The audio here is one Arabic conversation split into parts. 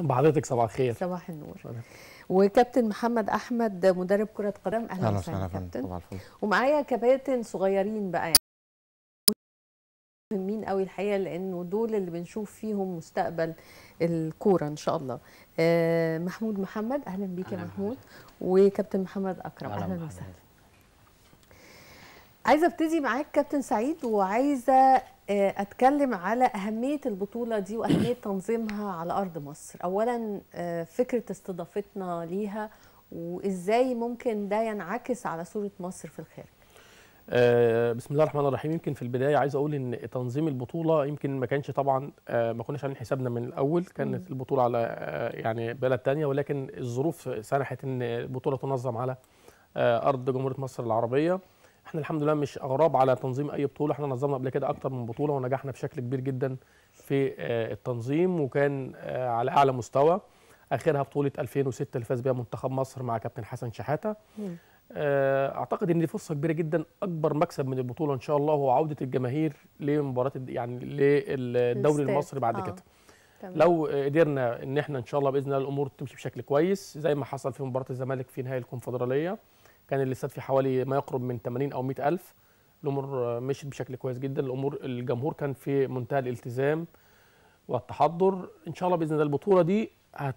بحضرتك صباح الخير صباح النور وكابتن محمد احمد مدرب كره قدم اهلا وسهلا كابتن ومعايا كباتن صغيرين بقى يعني مهمين قوي الحقيقه لانه دول اللي بنشوف فيهم مستقبل الكوره ان شاء الله آه، محمود محمد اهلا بيك يا محمود وكابتن محمد اكرم اهلا وسهلا عايزه ابتدي معاك كابتن سعيد وعايزه آه، اتكلم على اهميه البطوله دي واهميه تنظيمها على ارض مصر اولا آه، فكره استضافتنا ليها وازاي ممكن ده ينعكس على صوره مصر في الخارج آه، بسم الله الرحمن الرحيم يمكن في البدايه عايز اقول ان تنظيم البطوله يمكن ما كانش طبعا ما كناش عاملين حسابنا من الاول كانت البطوله على يعني بلد ثانيه ولكن الظروف سنحت ان البطوله تنظم على ارض جمهوريه مصر العربيه احنا الحمد لله مش اغراب على تنظيم اي بطوله احنا نظمنا قبل كده اكتر من بطوله ونجحنا بشكل كبير جدا في آه، التنظيم وكان آه، على اعلى مستوى اخرها بطوله 2006 اللي فاز بها منتخب مصر مع كابتن حسن شحاته آه، اعتقد ان دي فرصه كبيره جدا اكبر مكسب من البطوله ان شاء الله هو عوده الجماهير لمباراه يعني للدوري المصري بعد آه. كده تمام. لو قدرنا ان احنا ان شاء الله باذن الله الامور تمشي بشكل كويس زي ما حصل في مباراه الزمالك في نهائي الكونفدراليه كان الاستاد فيه حوالي ما يقرب من 80 او 100 الف الامور مشيت بشكل كويس جدا الامور الجمهور كان في منتهى الالتزام والتحضر ان شاء الله باذن الله البطوله دي هت...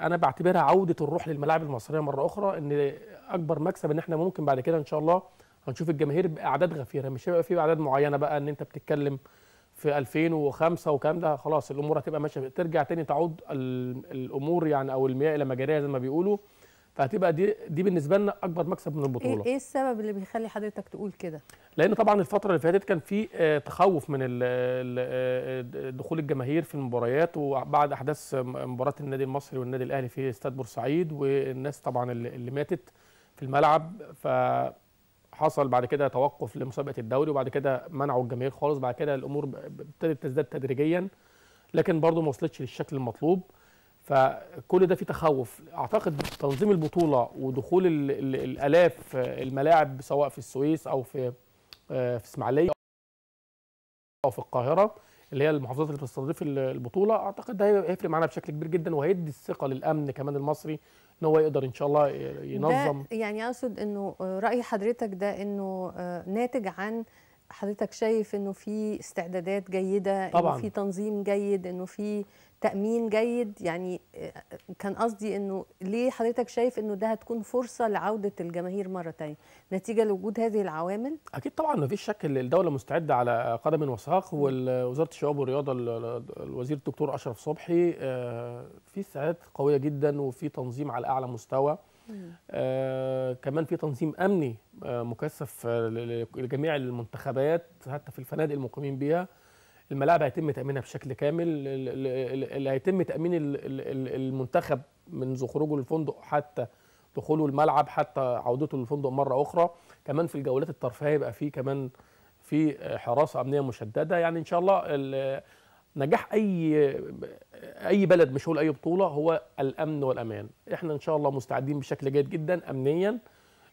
انا بعتبرها عوده الروح للملاعب المصريه مره اخرى ان اكبر مكسب ان احنا ممكن بعد كده ان شاء الله هنشوف الجماهير باعداد غفيره مش هيبقى في اعداد معينه بقى ان انت بتتكلم في 2005 وكام ده خلاص الامور هتبقى ماشيه ترجع تاني تعود الامور يعني او المياه الى مجاريها زي ما بيقولوا فهتبقى دي دي بالنسبه لنا اكبر مكسب من البطوله إيه-, ايه السبب اللي بيخلي حضرتك تقول كده لان طبعا الفتره اللي فاتت كان في آه، تخوف من آه، دخول الجماهير في المباريات وبعد احداث مباراه النادي المصري والنادي الاهلي في استاد بورسعيد والناس طبعا اللي ماتت في الملعب فحصل بعد كده توقف لمسابقه الدوري وبعد كده منعوا الجماهير خالص بعد كده الامور ابتدت تزداد تدريجيا لكن برضو ما وصلتش للشكل المطلوب فكل ده في تخوف اعتقد تنظيم البطوله ودخول الـ الـ الالاف الملاعب سواء في السويس او في آه، في اسماعيليه او في القاهره اللي هي المحافظات اللي بتستضيف البطوله اعتقد ده هيفرق معانا بشكل كبير جدا وهيدي الثقه للامن كمان المصري ان هو يقدر ان شاء الله ينظم ده يعني اقصد انه آه، راي حضرتك ده انه آه، ناتج عن حضرتك شايف انه في استعدادات جيده طبعا انه في تنظيم جيد انه في تامين جيد يعني آه، كان قصدي انه ليه حضرتك شايف انه ده هتكون فرصه لعوده الجماهير مره ثانيه نتيجه لوجود هذه العوامل اكيد طبعا مفيش شك ان الدوله مستعده على قدم وساق ووزاره الشباب والرياضه الوزير الدكتور اشرف صبحي آه، في استعدادات قويه جدا وفي تنظيم على اعلى مستوى آه كمان في تنظيم امني آه مكثف آه، لجميع المنتخبات حتى في الفنادق المقيمين بيها الملاعب هيتم تامينها بشكل كامل اللي هيتم تامين المنتخب منذ خروجه للفندق حتى دخوله الملعب حتى عودته للفندق مره اخرى كمان في الجولات الترفيهيه يبقى في كمان في حراسه امنيه مشدده يعني ان شاء الله نجاح اي اي بلد مش هقول اي بطوله هو الامن والامان احنا ان شاء الله مستعدين بشكل جيد جدا امنيا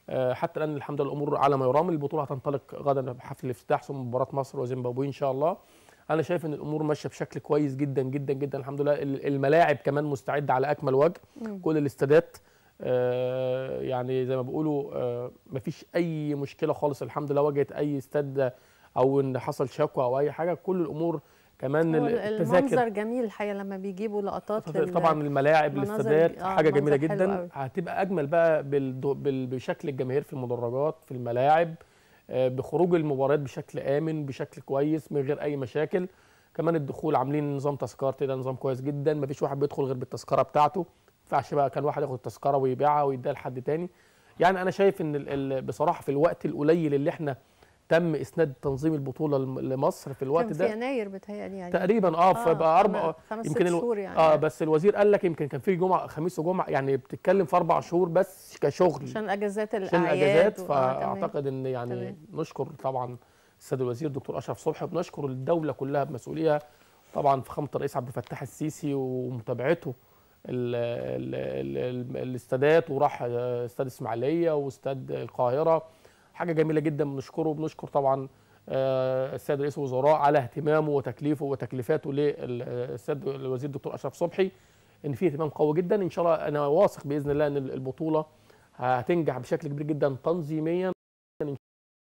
آه، حتى الان الحمد لله الامور على ما يرام البطوله هتنطلق غدا بحفل الافتتاح ثم مباراه مصر وزيمبابوي ان شاء الله انا شايف ان الامور ماشيه بشكل كويس جدا جدا جدا الحمد لله الملاعب كمان مستعده على اكمل وجه مم. كل الاستادات آه يعني زي ما بيقولوا آه مفيش اي مشكله خالص الحمد لله واجهت اي استاد او ان حصل شكوى او اي حاجه كل الامور كمان المنظر جميل الحقيقه لما بيجيبوا لقطات طبعا الملاعب الاستادات آه حاجه جميله جدا هتبقى اجمل بقى بشكل الجماهير في المدرجات في الملاعب آه، بخروج المباريات بشكل امن بشكل كويس من غير اي مشاكل كمان الدخول عاملين نظام تذكرتي ده نظام كويس جدا مفيش واحد بيدخل غير بالتذكره بتاعته ما ينفعش بقى كان واحد ياخد التذكره ويبيعها ويديها لحد تاني يعني انا شايف ان بصراحه في الوقت القليل اللي احنا تم اسناد تنظيم البطوله لمصر في الوقت ده في يناير بتهيألي يعني تقريبا اه, آه، فبقى اربع خمس يمكن الو... شهور يعني اه بس الوزير قال لك يمكن كان في جمعه خميس وجمعه يعني بتتكلم في اربع شهور بس كشغل عشان اجازات الاعياد عشان الاجازات آه، فاعتقد ان يعني تمام. نشكر طبعا السيد الوزير دكتور اشرف صبحي بنشكر الدوله كلها بمسؤوليها طبعا فخامه الرئيس عبد الفتاح السيسي ومتابعته الاستادات وراح آه، استاد اسماعيليه واستاد القاهره حاجه جميله جدا بنشكره بنشكر طبعا آه، السيد رئيس الوزراء على اهتمامه وتكليفه وتكليفاته للسيد الوزير الدكتور اشرف صبحي ان في اهتمام قوي جدا ان شاء الله انا واثق باذن الله ان البطوله هتنجح بشكل كبير جدا تنظيميا ان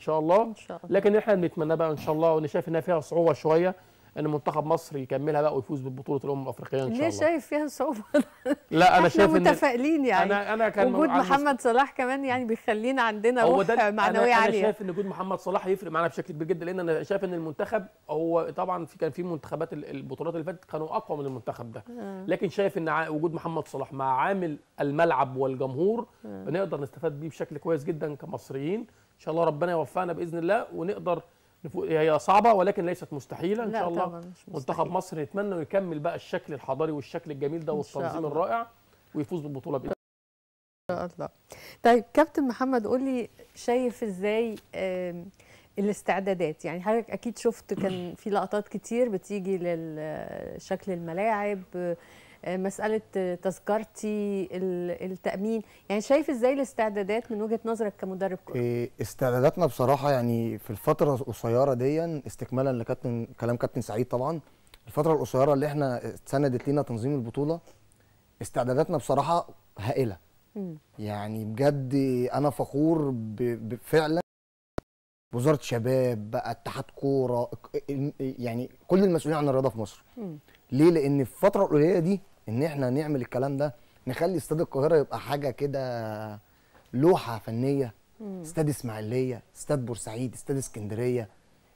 شاء الله, إن شاء الله. لكن احنا بنتمنى بقى ان شاء الله وان شايف انها فيها صعوبه شويه ان منتخب مصر يكملها بقى ويفوز ببطوله الامم الافريقيه ان شاء الله ليه شايف فيها صعوبه لا انا شايف احنا متفائلين يعني انا انا كان وجود محمد صلاح كمان يعني بيخلينا عندنا روح معنويه عاليه انا شايف ان وجود محمد صلاح يفرق معانا بشكل كبير جدا لان انا شايف ان المنتخب هو طبعا في كان في منتخبات البطولات اللي فاتت كانوا اقوى من المنتخب ده آه. لكن شايف ان وجود محمد صلاح مع عامل الملعب والجمهور آه. نقدر نستفاد بيه بشكل كويس جدا كمصريين ان شاء الله ربنا يوفقنا باذن الله ونقدر هي صعبه ولكن ليست مستحيله ان شاء الله منتخب مصر يتمنى ويكمل بقى الشكل الحضاري والشكل الجميل ده والتنظيم الرائع ويفوز بالبطوله باذن الله. الله طيب كابتن محمد قول لي شايف ازاي الاستعدادات يعني حضرتك اكيد شفت كان في لقطات كتير بتيجي لشكل الملاعب مساله تذكرتي التامين يعني شايف ازاي الاستعدادات من وجهه نظرك كمدرب كوره إيه، استعداداتنا بصراحه يعني في الفتره القصيره دي استكمالا لكابتن كلام كابتن سعيد طبعا الفتره القصيره اللي احنا اتسندت لينا تنظيم البطوله استعداداتنا بصراحه هائله يعني بجد انا فخور بفعلا وزاره شباب بقى اتحاد كوره يعني كل المسؤولين عن الرياضه في مصر ليه لان في الفتره القليله دي ان احنا نعمل الكلام ده نخلي استاد القاهره يبقى حاجه كده لوحه فنيه استاد اسماعيليه استاد بورسعيد استاد اسكندريه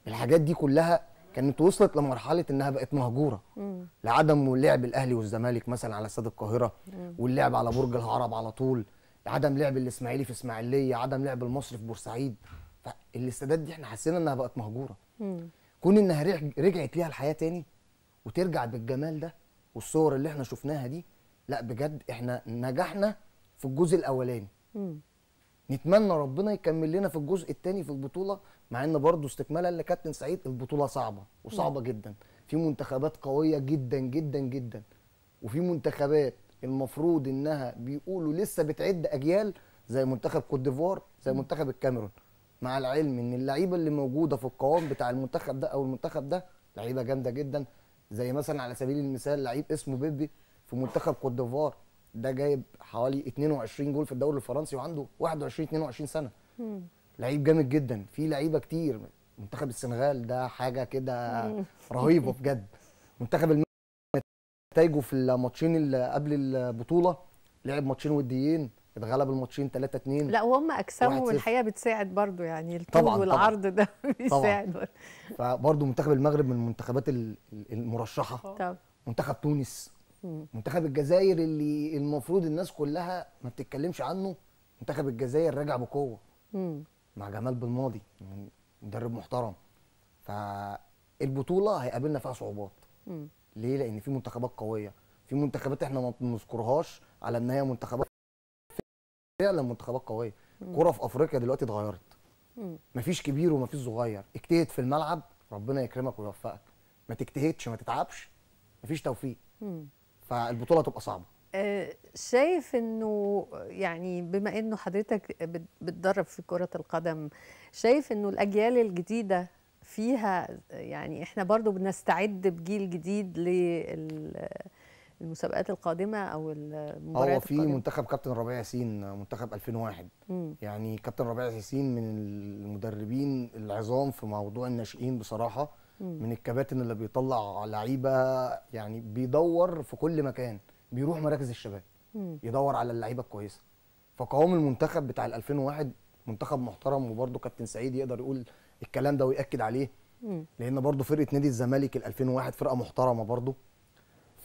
الحاجات دي كلها كانت وصلت لمرحله انها بقت مهجوره لعدم لعب الاهلي والزمالك مثلا على استاد القاهره واللعب على برج العرب على طول عدم لعب الاسماعيلي في اسماعيليه عدم لعب المصري في بورسعيد فالاستادات دي احنا حسينا انها بقت مهجوره كون انها رجعت ليها الحياه تاني وترجع بالجمال ده والصور اللي احنا شفناها دي لا بجد احنا نجحنا في الجزء الاولاني نتمنى ربنا يكمل لنا في الجزء الثاني في البطوله مع ان برضه استكمالا لكابتن سعيد البطوله صعبه وصعبه مم. جدا في منتخبات قويه جدا جدا جدا وفي منتخبات المفروض انها بيقولوا لسه بتعد اجيال زي منتخب كوت ديفوار زي مم. منتخب الكاميرون مع العلم ان اللعيبه اللي موجوده في القوام بتاع المنتخب ده او المنتخب ده لعيبه جامده جدا زي مثلا على سبيل المثال لعيب اسمه بيبي في منتخب كوت ديفوار ده جايب حوالي 22 جول في الدوري الفرنسي وعنده 21 22 سنه لعيب جامد جدا في لعيبه كتير منتخب السنغال ده حاجه كده رهيبه بجد منتخب نتائجه في الماتشين اللي قبل البطوله لعب ماتشين وديين اتغلب الماتشين 3 2 لا وهم اكسبوا والحقيقه بتساعد برضو يعني الطول والعرض ده بيساعد فبرضو منتخب المغرب من المنتخبات المرشحه طبعا. منتخب تونس مم. منتخب الجزائر اللي المفروض الناس كلها ما بتتكلمش عنه منتخب الجزائر راجع بقوه مع جمال بالماضي مدرب محترم فالبطوله هيقابلنا فيها صعوبات مم. ليه لان في منتخبات قويه في منتخبات احنا ما بنذكرهاش على ان هي منتخبات فعلا منتخبات قويه كره في افريقيا دلوقتي اتغيرت مفيش كبير ومفيش صغير اجتهد في الملعب ربنا يكرمك ويوفقك ما تجتهدش ما تتعبش مفيش توفيق فالبطوله هتبقى صعبه آه، شايف انه يعني بما انه حضرتك بتدرب في كره القدم شايف انه الاجيال الجديده فيها يعني احنا برضو بنستعد بجيل جديد لل المسابقات القادمه او المباريات اه في منتخب كابتن ربيع ياسين منتخب 2001 مم. يعني كابتن ربيع ياسين من المدربين العظام في موضوع الناشئين بصراحه مم. من الكباتن اللي بيطلع لعيبه يعني بيدور في كل مكان بيروح مراكز الشباب مم. يدور على اللعيبه الكويسه فقوام المنتخب بتاع 2001 منتخب محترم وبرده كابتن سعيد يقدر يقول الكلام ده ويأكد عليه مم. لان برضه فرقه نادي الزمالك ال 2001 فرقه محترمه برضه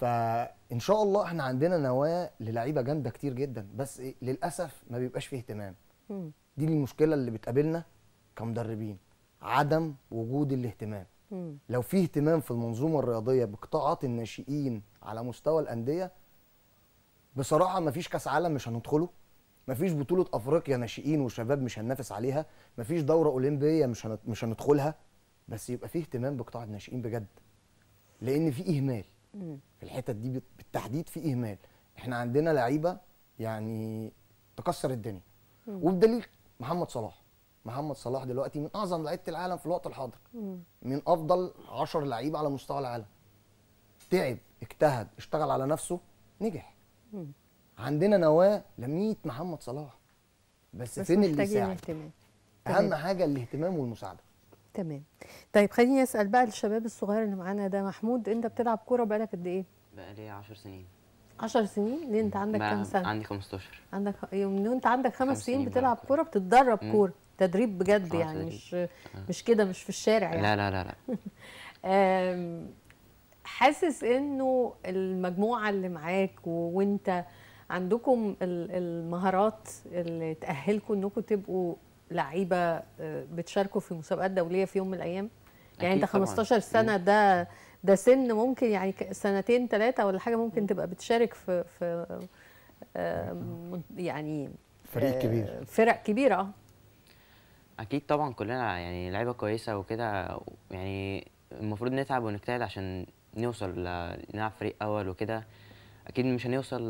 فان شاء الله احنا عندنا نواه للعيبه جامده كتير جدا بس إيه، للاسف ما بيبقاش فيه اهتمام م. دي المشكله اللي بتقابلنا كمدربين عدم وجود الاهتمام م. لو في اهتمام في المنظومه الرياضيه بقطاعات الناشئين على مستوى الانديه بصراحه ما فيش كاس عالم مش هندخله ما فيش بطوله افريقيا ناشئين وشباب مش هننافس عليها ما فيش دوره اولمبيه مش مش هندخلها بس يبقى في اهتمام بقطاع الناشئين بجد لان في اهمال في الحتت دي بالتحديد في اهمال احنا عندنا لعيبه يعني تكسر الدنيا وبدليل محمد صلاح محمد صلاح دلوقتي من اعظم لعيبه العالم في الوقت الحاضر من افضل 10 لعيبه على مستوى العالم تعب اجتهد اشتغل على نفسه نجح عندنا نواه لميت محمد صلاح بس, بس فين اللي يساعد اهم حاجه الاهتمام والمساعده تمام طيب خليني اسال بقى الشباب الصغير اللي معانا ده محمود انت بتلعب كوره بقالك قد ايه بقالي 10 سنين 10 سنين ليه انت عندك كام سنه عندي 15 عندك من انت عندك خمس سنين بتلعب كوره بتتدرب كوره تدريب بجد آه، يعني مش آه. مش كده مش في الشارع يعني لا لا لا لا حاسس انه المجموعه اللي معاك وانت عندكم المهارات اللي تاهلكم انكم تبقوا لعيبه آه، بتشاركوا في مسابقات دوليه في يوم من الايام يعني انت 15 طبعاً. سنه ده ده سن ممكن يعني سنتين ثلاثه ولا حاجه ممكن تبقى بتشارك في في آه، يعني فريق آه، كبير فرق كبيره اه اكيد طبعا كلنا يعني لعيبه كويسه وكده يعني المفروض نتعب ونجتهد عشان نوصل نلعب فريق اول وكده اكيد مش هنوصل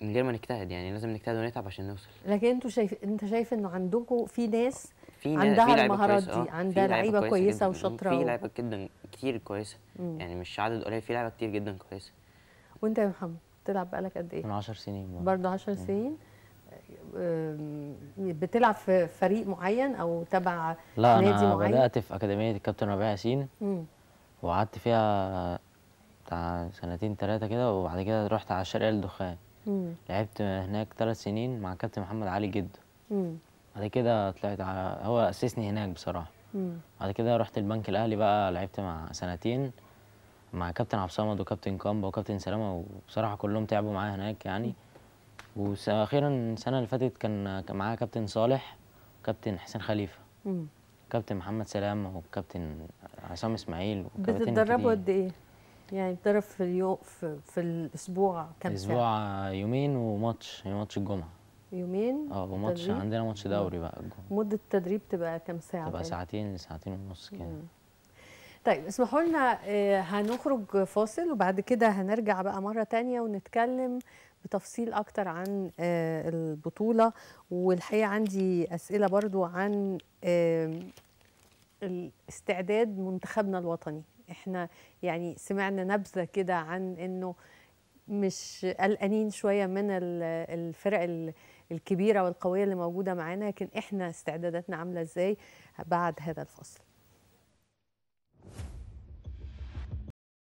من غير ما نجتهد يعني لازم نجتهد ونتعب عشان نوصل لكن انتوا شايف انت شايف انه عندكم في ناس في عندها المهارات دي آه، عندها لعيبه كويسه وشاطره في لعيبه جدا كتير كويسه مم. يعني مش عدد قليل في لعيبه كتير جدا كويسه وانت يا محمد بتلعب بقالك قد ايه؟ من 10 سنين برضه 10 سنين آه، بتلعب في فريق معين او تبع نادي معين؟ لا انا بدات في اكاديميه الكابتن ربيع ياسين وقعدت فيها بتاع سنتين ثلاثه كده وبعد كده رحت على الشرقيه للدخان لعبت هناك ثلاث سنين مع كابتن محمد علي جد بعد كده طلعت على هو اسسني هناك بصراحه بعد كده رحت البنك الاهلي بقى لعبت مع سنتين مع كابتن عبد الصمد وكابتن كامبا وكابتن سلامه وبصراحه كلهم تعبوا معايا هناك يعني واخيرا السنه اللي فاتت كان معايا كابتن صالح وكابتن حسين خليفه كابتن محمد سلام وكابتن عصام اسماعيل بتتدربوا قد ايه؟ يعني بتعرف في اليوم في, في الاسبوع كام ساعه؟ اسبوع يومين وماتش ماتش الجمعه يومين اه وماتش عندنا ماتش دوري بقى الجمعه مده التدريب تبقى كام ساعه؟ تبقى طيب؟ ساعتين لساعتين ونص كده طيب اسمحوا لنا آه، هنخرج فاصل وبعد كده هنرجع بقى مره تانية ونتكلم بتفصيل اكتر عن آه، البطوله والحقيقه عندي اسئله برضو عن الاستعداد منتخبنا الوطني احنا يعني سمعنا نبذه كده عن انه مش قلقانين شويه من الفرق الكبيره والقويه اللي موجوده معانا لكن احنا استعداداتنا عامله ازاي بعد هذا الفصل